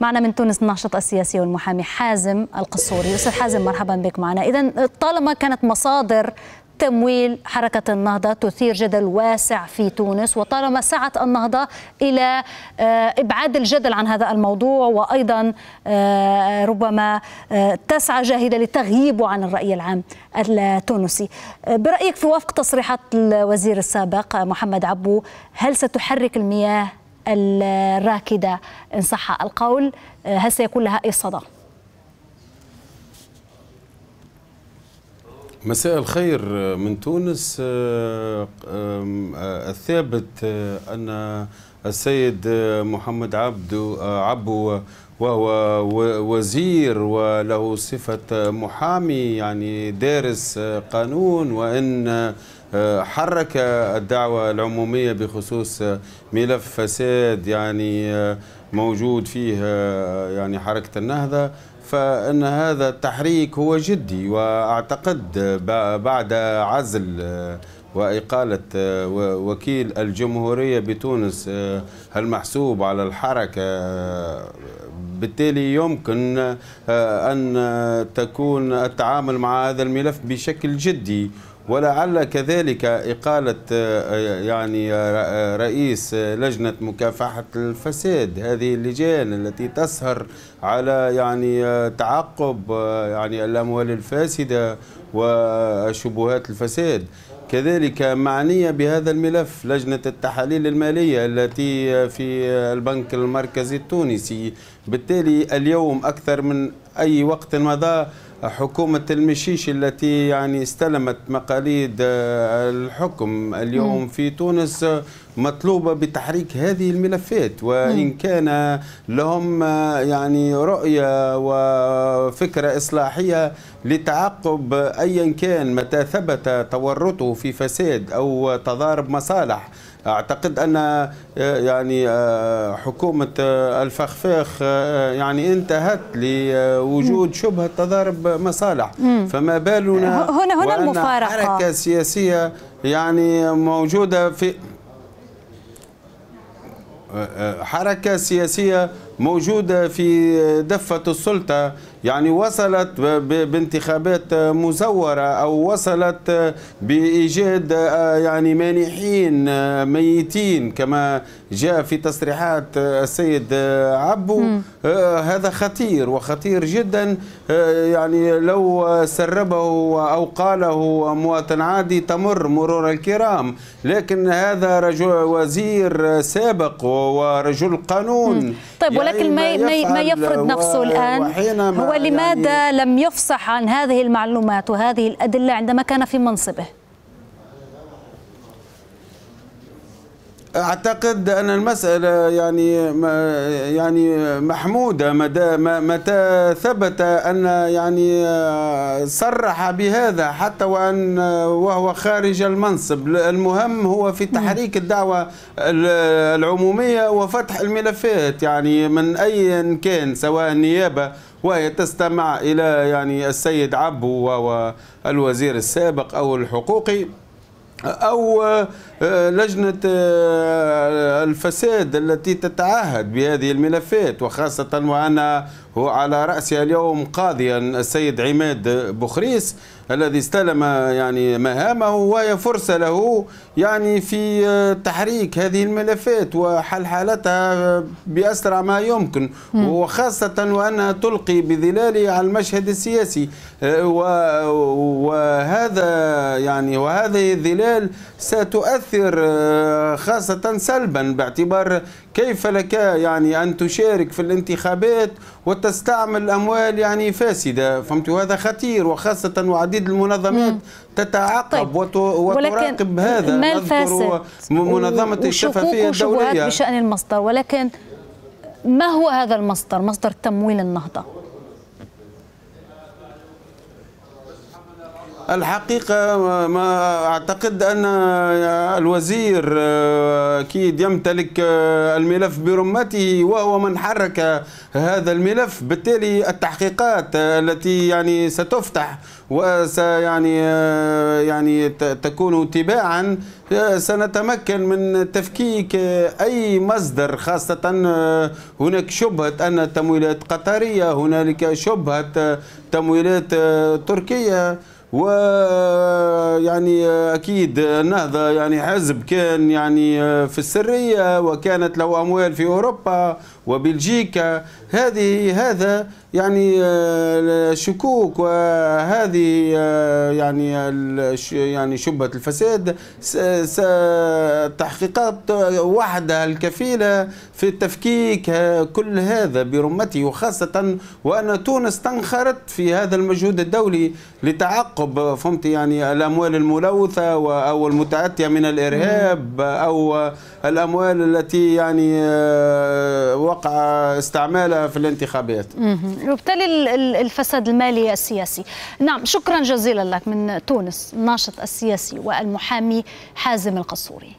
معنا من تونس الناشط السياسي والمحامي حازم القصوري أستاذ حازم مرحبا بك معنا إذا طالما كانت مصادر تمويل حركة النهضة تثير جدل واسع في تونس وطالما سعت النهضة إلى آه، إبعاد الجدل عن هذا الموضوع وأيضا آه، ربما آه، تسعى جاهدة لتغييبه عن الرأي العام التونسي برأيك في وفق تصريحات الوزير السابق محمد عبو هل ستحرك المياه الراكدة إن صح القول آه، هل سيكون لها أي صدى؟ مساء الخير آه، من تونس آه، الثابت أن السيد محمد عبدو عبو وهو وزير وله صفة محامي يعني دارس قانون وإن أه، حرك الدعوة العمومية بخصوص ملف فساد يعني أه، موجود فيه أه، يعني حركة النهضة فإن هذا التحريك هو جدي وأعتقد بعد عزل وإقالة وكيل الجمهورية بتونس المحسوب على الحركة بالتالي يمكن آه، أن تكون التعامل مع هذا الملف بشكل جدي ولعل كذلك إقالة آه، يعني آه، رئيس لجنة مكافحة الفساد هذه اللجان التي تسهر على يعني تعقب يعني الأموال الفاسدة وشبهات الفساد كذلك معنية بهذا الملف لجنة التحاليل المالية التي في البنك المركزي التونسي بالتالي اليوم أكثر من أي وقت مضى حكومة المشيش التي يعني استلمت مقاليد آه، الحكم اليوم في تونس آه، مطلوبة بتحريك هذه الملفات وإن كان لهم آه، يعني رؤية وفكرة إصلاحية لتعقب أيا كان متى ثبت تورطه في فساد أو تضارب مصالح اعتقد ان آه، يعني آه، حكومه آه، الفخفاخ يعني انتهت لوجود شبهه تضارب مصالح فما بالنا هنا هنا المفارقه حركه سياسيه يعني موجوده في حركه سياسيه موجودة في دفة السلطة يعني وصلت بانتخابات مزورة أو وصلت بإيجاد آه، يعني مانحين آه، ميتين كما جاء في تصريحات آه، السيد عبو م. هذا خطير وخطير جدا يعني لو سربه أو قاله مواطن عادي تمر مرور الكرام لكن هذا رجل وزير سابق ورجل قانون طيب يعني ولكن ما, ما يفرض نفسه الآن هو لماذا يعني لم يفصح عن هذه المعلومات وهذه الأدلة عندما كان في منصبه اعتقد ان المساله يعني يعني محموده مدى متى ثبت ان يعني صرح بهذا حتى وان وهو خارج المنصب المهم هو في تحريك الدعوه العموميه وفتح الملفات يعني من اي كان سواء النيابه وهي تستمع الى يعني السيد عبو والوزير السابق او الحقوقي أو آه، لجنة آه، الفساد التي تتعهد بهذه الملفات وخاصة هو على رأسها اليوم قاضيا السيد عماد بخريس الذي استلم يعني مهامه وهي فرصة له يعني في آه، تحريك هذه الملفات وحل حالتها بأسرع ما يمكن وخاصة وأنها تلقي بظلاله على المشهد السياسي و... و... يعني وهذه الظلال ستؤثر آه، خاصة سلبا باعتبار كيف لك يعني أن تشارك في الانتخابات وتستعمل أموال يعني فاسدة فهمت وهذا خطير وخاصة وعديد المنظمات مم. تتعاقب طيب. وتراقب هذا ما الفاسد منظمة الشفافية الدولية بشأن المصدر ولكن ما هو هذا المصدر مصدر تمويل النهضة الحقيقة ما أعتقد أن آه، الوزير آه، أكيد يمتلك آه، الملف برمته وهو من حرك هذا الملف بالتالي التحقيقات التي يعني ستفتح وسيعني يعني, يعني تكون تباعا سنتمكن من تفكيك اي مصدر خاصه هناك شبهه ان تمويلات قطريه هنالك شبهه تمويلات تركيه ويعني اكيد النهضه يعني حزب كان يعني في السريه وكانت له اموال في اوروبا وبلجيكا هذه هذا يعني الشكوك وهذه يعني يعني شبهه الفساد تحقيقات وحدها الكفيله في تفكيك كل هذا برمته وخاصه وان تونس تنخرط في هذا المجهود الدولي لتعقب ترقب فهمت يعني الاموال الملوثه او المتاتيه من الارهاب او الاموال التي يعني آه، وقع استعمالها في الانتخابات. وبالتالي الفساد المالي السياسي. نعم شكرا جزيلا لك من تونس الناشط السياسي والمحامي حازم القصوري.